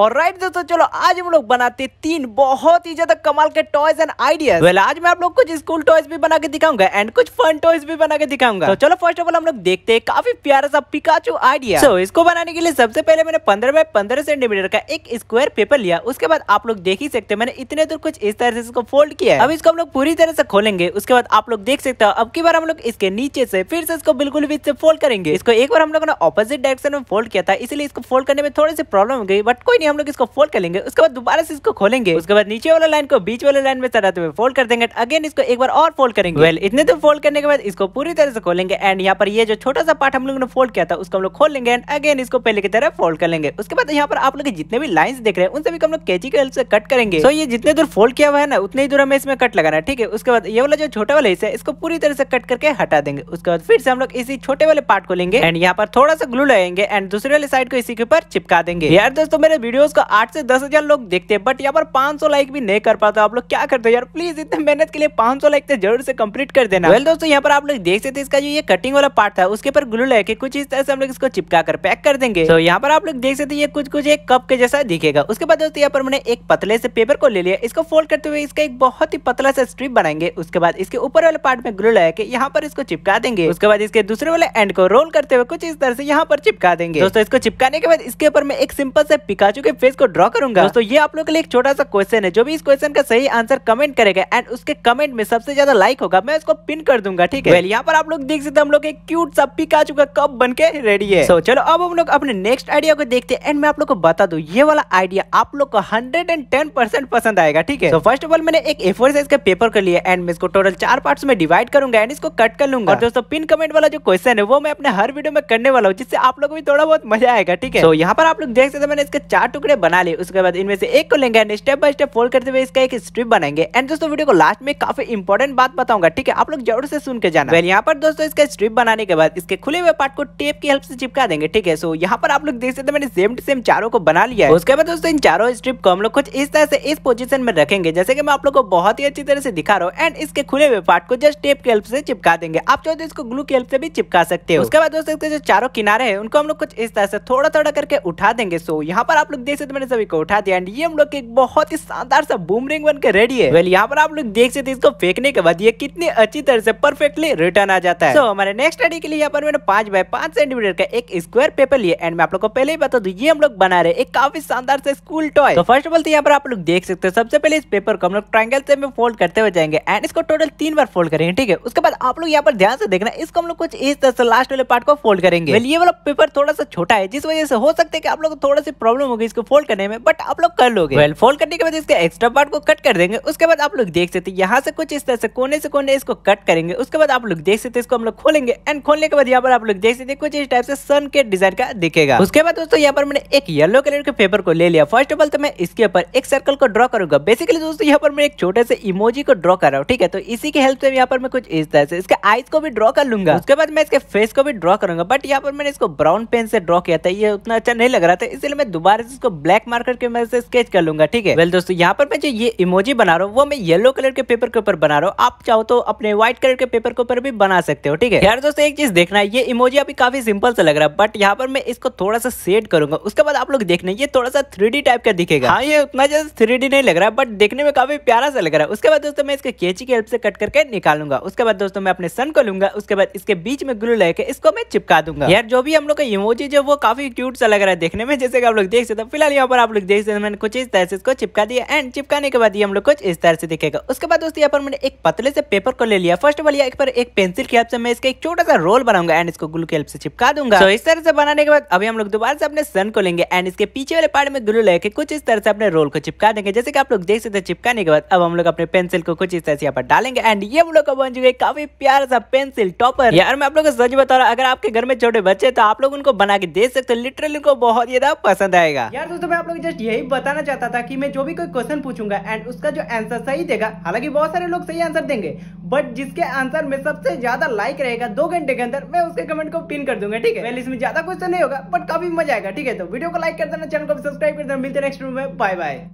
और राइट दोस्तों चलो आज हम लोग बनाते तीन बहुत ही ज्यादा कमाल के टॉयज एंड आइडिया वेल आज मैं आप लोग कुछ स्कूल टॉयज भी बना के दिखाऊंगा एंड कुछ फन टॉयज भी बना के दिखाऊंगा तो चलो फर्स्ट ऑफ ऑल हम लोग देखते हैं काफी प्यारा सा पिकाचू आइडिया सो so, इसको बनाने के लिए सबसे पहले मैंने पंद्रह बाय पंद्रह सेंटीमीटर का एक स्क्वायर पेपर लिया उसके बाद आप लोग देख ही सकते मैंने इतने दूर कुछ इस तरह से इसको फोल्ड किया अब इसको हम लोग पूरी तरह से खोलेंगे उसके बाद आप लोग देख सकते हो अब की बार हम लोग इसके नीचे से फिर से इसको बिल्कुल भी इससे फोल्ड करेंगे इसको एक बार हम लोगों ने अपोजिट डायरेक्शन में फोल्ड किया था इसलिए इसको फोल्ड करने में थोड़ी सी प्रॉब्लम हो गई बट कोई नहीं हम लोग इसको फोल्ड कर लेंगे उसके बाद दोबारा से इसको खोलेंगे उसके बाद नीचे वाला लाइन को बीच वाले लाइन में चढ़ाते हुए फोल्ड कर देंगे अगेन इसको एक बार और फोल्ड करेंगे वेल well, इतने तो फोल्ड करने के बाद इसको पूरी तरह से खोलेंगे एंड यहाँ पर ये जो छोटा सा पार्ट हम लोग ने फोल्ड किया था उसको हम लोग खोल लेंगे एंड अगेन इसको पहले की तरह फोल्ड कर लेंगे उसके बाद यहाँ पर आप लोग जितने भी लाइन देख रहे हैं उन सभी को हम लोग कैची के हेल्प से कट करेंगे तो ये जितने दूर फोल्ड किया हुआ है ना उतने दूर हमें इसमें कट लगाना है ठीक है उसके बाद ये वाला जो छोटा वाला हिस्सा है इसको पूरी तरह से कट करके हटा देंगे उसके बाद फिर से हम लोग इसी छोटे वाले पार्ट को लेंगे एंड यहाँ पर थोड़ा सा ग्लू लगाएंगे एंड दूसरे वाले साइड को इसी के ऊपर चिपका देंगे यार दोस्तों मेरे वीडियोस को आठ से दस हजार लोग देखते हैं बट यहाँ पर पांच सौ लाइक भी नहीं कर पाते आप लोग क्या करते हो यार प्लीज इतने मेहनत के लिए पांच सौ लाइक तो जरूर से कंप्लीट कर देना वेल दोस्तों यहाँ पर आप लोग देख सकते इसका जो ये कटिंग वाला पार्ट था उसके ऊपर ग्लू लगा के कुछ इस तरह से हम लोग इसको चिपका कर पैक कर देंगे तो यहाँ पर आप लोग देख सकते ये कुछ कुछ एक कप के जैसा दिखेगा उसके बाद दोस्तों यहाँ पर मैंने एक पतले से पेपर को ले लिया इसको फोल्ड करते हुए इसका एक बहुत ही पतला सा स्ट्रिप बनाएंगे उसके बाद इसके ऊपर वाले पार्ट में ग्लू लगा के यहाँ पर इसको चिपका देंगे उसके बाद इसके दूसरे वाले एंड को रोल करते हुए कुछ इस तरह से यहाँ पर चिपका देंगे दोस्तों इसको चिपकाने के बाद इसके ऊपर मैं एक सिंपल से पिकाचू राजू के फेस को ड्रॉ करूंगा दोस्तों ये आप लोग के लिए एक छोटा सा क्वेश्चन है जो भी इस क्वेश्चन का सही आंसर कमेंट करेगा एंड उसके कमेंट में सबसे ज्यादा लाइक होगा मैं उसको पिन कर दूंगा ठीक है well, यहाँ पर आप लोग देख सकते हम लोग एक क्यूट सा पिकाचू का कप बन के रेडी है so, चलो अब हम लोग अपने नेक्स्ट आइडिया को देखते हैं एंड मैं आप लोग को बता दू ये वाला आइडिया आप लोग को हंड्रेड एंड टेन परसेंट पसंद आएगा ठीक है तो फर्स्ट ऑफ ऑल मैंने एक एफोर साइज का पेपर कर लिया एंड मैं इसको टोटल चार पार्ट में डिवाइड करूंगा एंड इसको कट कर लूंगा और दोस्तों पिन कमेंट वाला जो क्वेश्चन है वो मैं अपने हर वीडियो में करने वाला हूँ जिससे आप लोग भी थोड़ा बहुत मजा आएगा ठीक है तो यहाँ पर आप लोग देख सकते मैंने इसके चार टुकड़े बना लिए उसके बाद इनमें से एक को लेंगे and step by step fold करते हुए इसका एक स्ट्रिप बनाएंगे एंड दोस्तों वीडियो को लास्ट में काफी इंपॉर्टेंट बात बताऊंगा ठीक है आप लोग जरूर से सुन के जाना वेल यहाँ पर दोस्तों इसका स्ट्रिप बनाने के बाद इसके खुले हुए पार्ट को टेप की हेल्प से चिपका देंगे ठीक है सो यहाँ पर आप लोग देख सकते मैंने सेम टू सेम चारों को बना लिया है उसके बाद दोस्तों इन चारों स्ट्रिप को हम लोग कुछ इस तरह से इस पोजिशन में रखेंगे जैसे कि मैं आप लोग को बहुत ही अच्छी तरह से दिखा रहा हूँ एंड इसके खुले हुए पार्ट को जस्ट टेप की हेल्प से चिपका देंगे आप चाहो तो इसको ग्लू की हेल्प से भी चिपका सकते हो उसके बाद दोस्तों जो चारों किनारे है उनको हम लोग कुछ इस तरह से थोड़ा थोड़ा करके उठा देंगे सो यहाँ पर आप लोग देख सकते मैंने सभी को उठा दिया एंड ये हम लोग एक बहुत ही शानदार सा बूमरिंग बनकर रेडी है वेल यहाँ पर आप लोग देख सकते इसको फेंकने के बाद ये कितने अच्छी तरह से परफेक्टली रिटर्न आ जाता है तो हमारे नेक्स्ट आईडी के लिए यहाँ पर मैंने पांच बाय पांच सेंटीमीटर का एक स्क्वायर पेपर लिया एंड मैं आप लोग को पहले ही बता दू ये हम लोग बना रहे एक काफी शानदार से स्कूल टॉय तो फर्स्ट ऑफ ऑल तो यहाँ पर आप लोग देख सकते हो सबसे पहले इस पेपर को हम लोग ट्राइंगल से फोल्ड करते हुए जाएंगे एंड इसको टोटल तीन बार फोल्ड करेंगे ठीक है उसके बाद आप लोग यहाँ पर ध्यान से देखना इसको हम लोग कुछ इस तरह से लास्ट वाले पार्ट को फोल्ड करेंगे ये वाला पेपर थोड़ा सा छोटा है जिस वजह से हो सकता है कि आप लोग को थोड़ा सी प्रॉब्लम होगी इसको फोल्ड करने में बट आप लोग कर लोगे वेल फोल्ड करने के बाद इसके एक्स्ट्रा पार्ट को कट कर देंगे उसके बाद आप लोग देख सकते यहाँ से कुछ इस तरह से कोने से कोने इसको कट करेंगे उसके बाद आप लोग देख सकते इसको हम लोग खोलेंगे एंड खोलने के बाद यहाँ पर आप लोग देख सकते कुछ इस टाइप से सन के डिजाइन का दिखेगा उसके बाद दोस्तों यहाँ पर मैंने एक येलो कलर के पेपर को ले लिया फर्स्ट ऑफ ऑल तो मैं इसके ऊपर एक सर्कल को ड्रॉ करूंगा बेसिकली दोस्तों यहाँ पर मैं एक छोटे से इमोजी को ड्रॉ कर रहा हूँ ठीक है तो इसी के हेल्प से यहाँ पर मैं कुछ इस तरह से इसके आईज को भी ड्रॉ कर लूंगा उसके बाद मैं इसके फेस को भी ड्रॉ करूंगा बट यहाँ पर मैंने इसको ब्राउन पेन से ड्रॉ किया था ये उतना अच्छा नहीं लग रहा था इसलिए मैं दोबारा इसको ब्लैक मार्कर के मदद से स्केच कर लूंगा ठीक है वेल दोस्तों यहाँ पर मैं जो ये इमोजी बना रहा हूँ वो मैं येलो कलर के पेपर के ऊपर बना रहा हूँ आप चाहो तो अपने व्हाइट कलर के पेपर के ऊपर भी बना सकते हो ठीक है यार दोस्तों एक चीज देखना ये इमोजी अभी काफी सिंपल सा लग रहा है बट यहाँ पर मैं इसको थोड़ा सा सेट करूंगा उसके बाद आप लोग देखना ये थोड़ा सा थ्री टाइप का दिखेगा हाँ ये उतना ज्यादा थ्री नहीं लग रहा है बट देखने में काफी प्यारा सा लग रहा है उसके बाद दोस्तों मैं इसके केची की हेल्प से कट करके निकालूंगा उसके बाद दोस्तों मैं अपने सन को लूंगा उसके बाद इसके बीच में ग्लू लेके इसको मैं चिपका दूंगा यार जो भी हम लोग का इमोजी जो वो काफी क्यूट सा लग रहा है देखने में जैसे आप लोग देख सकते तो फिलहाल यहाँ पर आप लोग देख सकते हैं मैंने कुछ इस तरह से इसको चिपका दिया एंड चिपकाने के बाद ये हम लोग कुछ इस तरह से दिखेगा उसके बाद दोस्तों यहाँ पर मैंने एक पतले से पेपर को ले लिया फर्स्ट ऑफ ऑल यहाँ पर एक पेंसिल की हेल्प से मैं इसका एक छोटा सा रोल बनाऊंगा एंड इसको ग्लू की हेल्प से चिपका दूंगा तो इस तरह से बनाने के बाद अभी हम लोग दोबारा से अपने सन को लेंगे एंड इसके पीछे वाले पार्ट में ग्लू लेके कुछ इस तरह से अपने रोल को चिपका देंगे जैसे कि आप लोग देख सकते हैं चिपकाने के बाद अब हम लोग अपने पेंसिल को कुछ इस तरह से यहाँ पर डालेंगे एंड ये हम लोग का बन चुके काफी प्यारा सा पेंसिल टॉपर यार मैं आप लोग को सच बता रहा हूँ अगर आपके घर में छोटे बच्चे तो आप लोग उनको बना के दे सकते हो लिटरली उनको बहुत ज्यादा पसंद आएगा यार दोस्तों मैं आप लोग जस्ट यही बताना चाहता था कि मैं जो भी कोई क्वेश्चन पूछूंगा एंड उसका जो आंसर सही देगा हालांकि बहुत सारे लोग सही आंसर देंगे बट जिसके आंसर में सबसे ज्यादा लाइक रहेगा दो घंटे के अंदर मैं उसके कमेंट को पिन कर दूंगा ठीक है पहले इसमें ज्यादा क्वेश्चन नहीं होगा बट काफी मजा आएगा ठीक है तो वीडियो को लाइक कर देना चैनल को सब्सक्राइब कर देना मिलते नेक्स्ट वीडियो में बाय बाय